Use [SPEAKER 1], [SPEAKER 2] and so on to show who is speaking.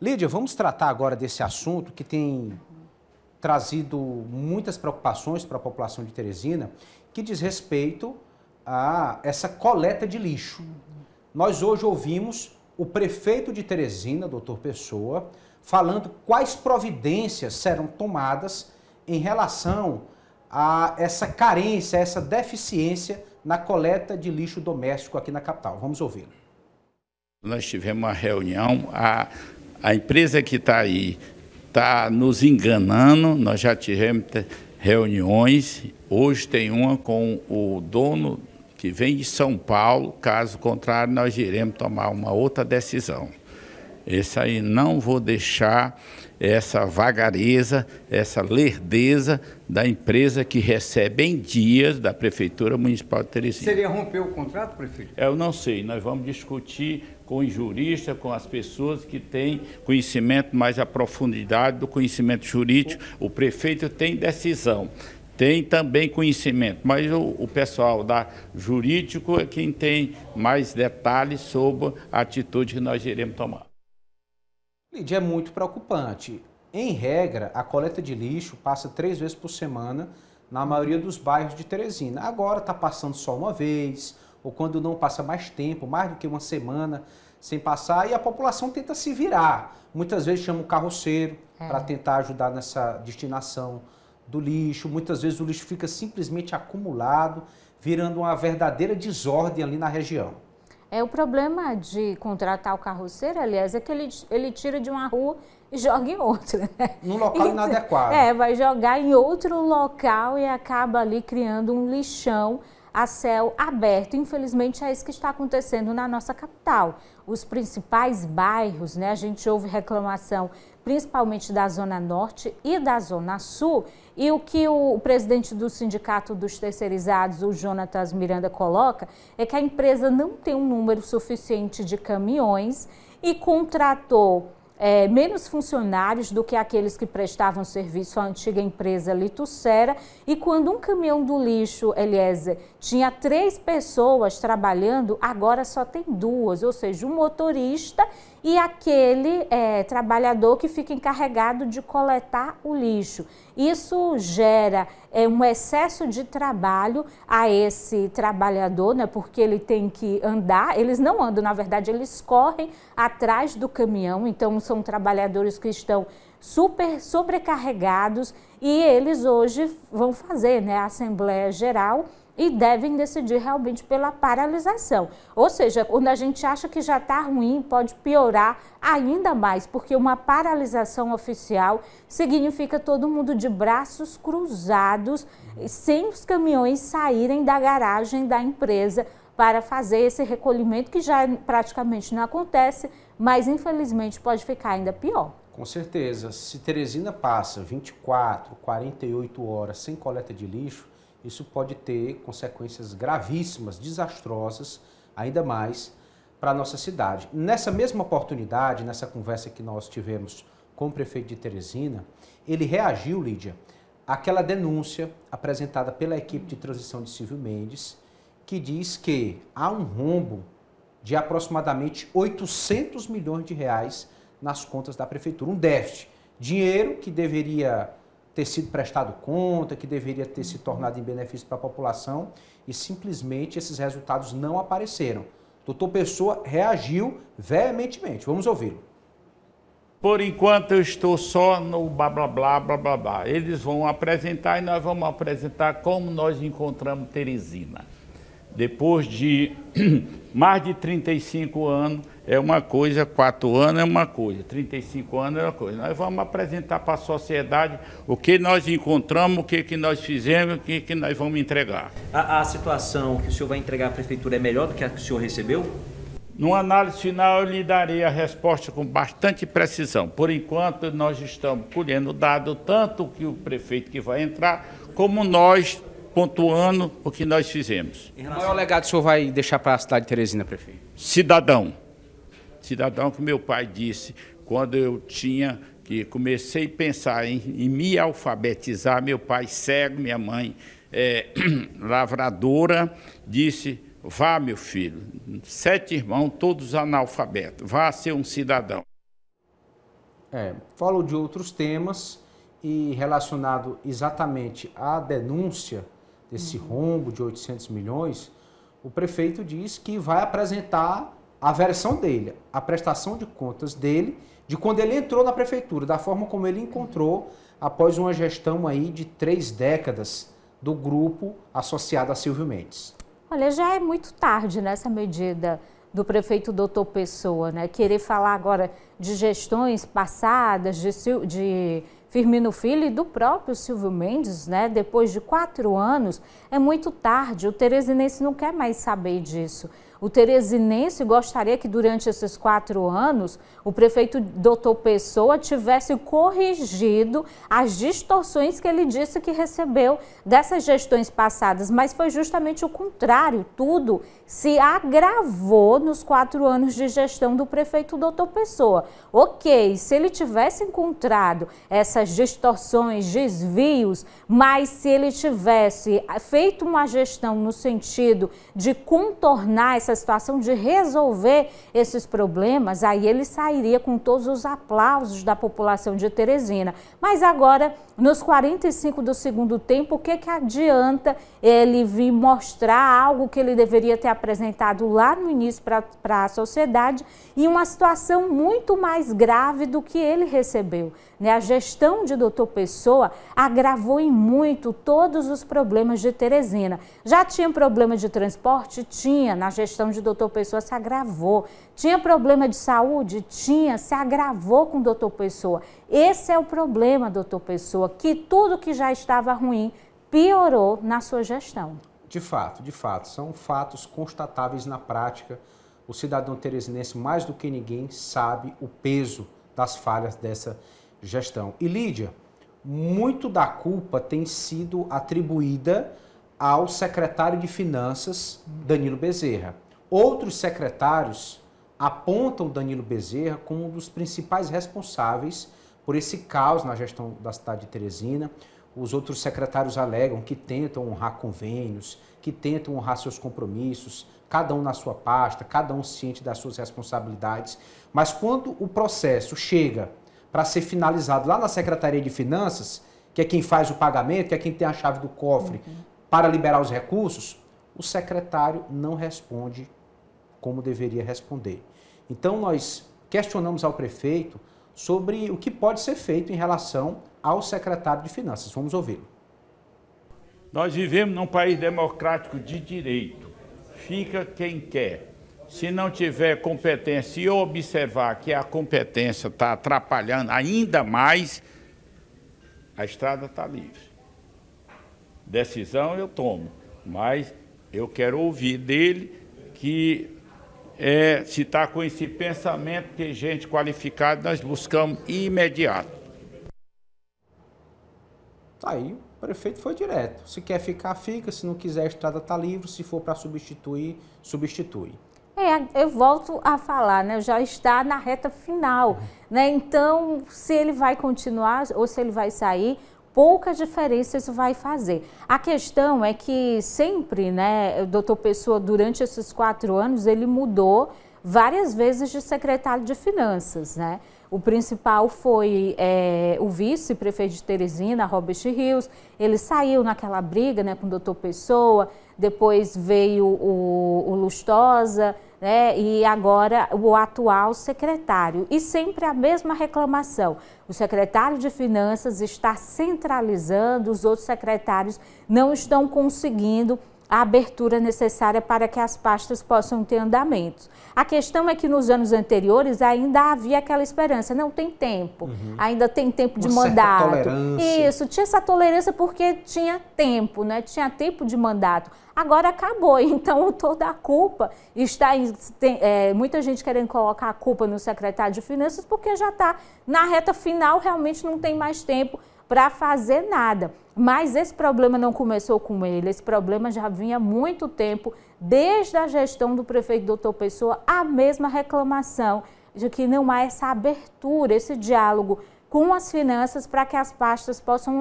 [SPEAKER 1] Lídia, vamos tratar agora desse assunto que tem trazido muitas preocupações para a população de Teresina, que diz respeito a essa coleta de lixo. Nós hoje ouvimos o prefeito de Teresina, doutor Pessoa, falando quais providências serão tomadas em relação a essa carência, a essa deficiência na coleta de lixo doméstico aqui na capital. Vamos ouvi-lo.
[SPEAKER 2] Nós tivemos uma reunião a a empresa que está aí está nos enganando, nós já tivemos reuniões, hoje tem uma com o dono que vem de São Paulo, caso contrário, nós iremos tomar uma outra decisão. Esse aí não vou deixar essa vagareza, essa lerdeza da empresa que recebe em dias da Prefeitura Municipal de Teresina. Seria romper o contrato, prefeito? É, eu não sei, nós vamos discutir com os juristas, com as pessoas que têm conhecimento mais a profundidade do conhecimento jurídico. O prefeito tem decisão tem também conhecimento, mas o, o, pessoal da jurídico é quem tem mais detalhes sobre a atitude que nós iremos tomar.
[SPEAKER 1] Lídia, é muito preocupante. Em regra, a coleta de lixo passa três vezes por semana na maioria dos bairros de Teresina. Agora está passando só uma vez, ou quando não passa mais tempo, mais do que uma semana sem passar, e a população tenta se virar. Muitas vezes chama o carroceiro é. para tentar ajudar nessa destinação do lixo. Muitas vezes o lixo fica simplesmente acumulado, virando uma verdadeira desordem ali na região.
[SPEAKER 3] É, o problema de contratar o carroceiro, aliás, é que ele, ele tira de uma rua e joga em outra. Né?
[SPEAKER 1] Num local inadequado. É,
[SPEAKER 3] vai jogar em outro local e acaba ali criando um lixão a céu aberto. Infelizmente, é isso que está acontecendo na nossa capital. Os principais bairros, né? A gente ouve reclamação principalmente da Zona Norte e da Zona Sul. E o que o presidente do Sindicato dos Terceirizados, o Jonatas Miranda, coloca é que a empresa não tem um número suficiente de caminhões e contratou é, menos funcionários do que aqueles que prestavam serviço à antiga empresa Litucera. E quando um caminhão do lixo, Eliezer, tinha três pessoas trabalhando, agora só tem duas, ou seja, um motorista e aquele é, trabalhador que fica encarregado de coletar o lixo. Isso gera é, um excesso de trabalho a esse trabalhador, né, porque ele tem que andar, eles não andam, na verdade, eles correm atrás do caminhão, então são trabalhadores que estão super sobrecarregados e eles hoje vão fazer né, a Assembleia Geral e devem decidir realmente pela paralisação. Ou seja, quando a gente acha que já está ruim, pode piorar ainda mais, porque uma paralisação oficial significa todo mundo de braços cruzados, sem os caminhões saírem da garagem da empresa para fazer esse recolhimento que já praticamente não acontece, mas infelizmente pode ficar ainda pior.
[SPEAKER 1] Com certeza. Se Teresina passa 24, 48 horas sem coleta de lixo, isso pode ter consequências gravíssimas, desastrosas, ainda mais para a nossa cidade. Nessa mesma oportunidade, nessa conversa que nós tivemos com o prefeito de Teresina, ele reagiu, Lídia, àquela denúncia apresentada pela equipe de transição de Silvio Mendes, que diz que há um rombo de aproximadamente 800 milhões de reais nas contas da prefeitura, um déficit, dinheiro que deveria ter sido prestado conta, que deveria ter se tornado em benefício para a população e simplesmente esses resultados não apareceram. Doutor Pessoa reagiu veementemente. Vamos ouvi-lo. Por enquanto eu estou só no blá blá blá blá blá
[SPEAKER 2] blá. Eles vão apresentar e nós vamos apresentar como nós encontramos Teresina depois de mais de 35 anos é uma coisa, 4 anos é uma coisa, 35 anos é uma coisa. Nós vamos apresentar para a sociedade o que nós encontramos, o que, que nós fizemos, o que, que nós vamos entregar. A, a situação que o senhor vai entregar à prefeitura é melhor do que a que o senhor recebeu? No análise final, eu lhe darei a resposta com bastante precisão. Por enquanto, nós estamos colhendo dado tanto que o prefeito que vai entrar, como nós pontuando o que nós fizemos. Qual é o legado que o senhor vai deixar para a cidade de Teresina, prefeito? Cidadão. Cidadão que meu pai disse quando eu tinha que comecei a pensar em, em me alfabetizar, meu pai cego, minha mãe é, lavradora, disse, vá meu filho, sete irmãos, todos analfabetos, vá ser um cidadão.
[SPEAKER 1] É, falo de outros temas e relacionado exatamente à denúncia desse rombo de 800 milhões, o prefeito diz que vai apresentar a versão dele, a prestação de contas dele, de quando ele entrou na prefeitura, da forma como ele encontrou após uma gestão aí de três décadas do grupo associado a Silvio Mendes.
[SPEAKER 3] Olha, já é muito tarde nessa medida do prefeito Doutor Pessoa, né? Querer falar agora de gestões passadas, de, de Firmino Filho e do próprio Silvio Mendes, né? Depois de quatro anos, é muito tarde. O Teresinense não quer mais saber disso. O teresinense gostaria que durante esses quatro anos o prefeito Doutor Pessoa tivesse corrigido as distorções que ele disse que recebeu dessas gestões passadas, mas foi justamente o contrário. Tudo se agravou nos quatro anos de gestão do prefeito Doutor Pessoa. Ok, se ele tivesse encontrado essas distorções, desvios, mas se ele tivesse feito uma gestão no sentido de contornar essa situação, de resolver esses problemas, aí ele sairia com todos os aplausos da população de Teresina. Mas agora, nos 45 do segundo tempo, o que, que adianta ele vir mostrar algo que ele deveria ter apresentado lá no início para a sociedade e uma situação muito mais grave do que ele recebeu? Né? A gestão de doutor Pessoa agravou em muito todos os problemas de Teresina. Já tinha problema de transporte? Tinha na gestão questão de doutor Pessoa se agravou. Tinha problema de saúde? Tinha, se agravou com doutor Pessoa. Esse é o problema, doutor Pessoa, que tudo que já estava ruim piorou na sua gestão.
[SPEAKER 1] De fato, de fato, são fatos constatáveis na prática. O cidadão teresinense, mais do que ninguém, sabe o peso das falhas dessa gestão. E Lídia, muito da culpa tem sido atribuída ao secretário de Finanças, Danilo Bezerra. Outros secretários apontam Danilo Bezerra como um dos principais responsáveis por esse caos na gestão da cidade de Teresina. Os outros secretários alegam que tentam honrar convênios, que tentam honrar seus compromissos, cada um na sua pasta, cada um ciente das suas responsabilidades. Mas quando o processo chega para ser finalizado lá na Secretaria de Finanças, que é quem faz o pagamento, que é quem tem a chave do cofre uhum. para liberar os recursos, o secretário não responde como deveria responder. Então, nós questionamos ao prefeito sobre o que pode ser feito em relação ao secretário de Finanças. Vamos ouvi-lo.
[SPEAKER 2] Nós vivemos num país democrático de direito. Fica quem quer. Se não tiver competência e observar que a competência está atrapalhando ainda mais, a estrada está livre. Decisão eu tomo, mas eu quero ouvir dele que é, se está com esse pensamento que gente
[SPEAKER 1] qualificada nós buscamos imediato. Tá aí o prefeito foi direto. Se quer ficar, fica. Se não quiser, a estrada está livre. Se for para substituir, substitui.
[SPEAKER 3] É, eu volto a falar, né? Já está na reta final, né? Então, se ele vai continuar ou se ele vai sair, pouca diferença isso vai fazer. A questão é que sempre, né, o doutor Pessoa, durante esses quatro anos, ele mudou várias vezes de secretário de Finanças, né? O principal foi é, o vice-prefeito de Teresina, Robert Rios. Ele saiu naquela briga né, com o doutor Pessoa, depois veio o, o Lustosa, né, e agora o atual secretário. E sempre a mesma reclamação. O secretário de Finanças está centralizando, os outros secretários não estão conseguindo a abertura necessária para que as pastas possam ter andamento. A questão é que nos anos anteriores ainda havia aquela esperança, não tem tempo, uhum. ainda tem tempo de Uma mandato. Isso, tinha essa tolerância porque tinha tempo, né? Tinha tempo de mandato. Agora acabou, então toda a culpa está em, tem, é, muita gente querendo colocar a culpa no secretário de Finanças porque já está na reta final, realmente não tem mais tempo para fazer nada. Mas esse problema não começou com ele, esse problema já vinha há muito tempo, desde a gestão do prefeito Doutor Pessoa, a mesma reclamação de que não há essa abertura, esse diálogo com as finanças para que as pastas possam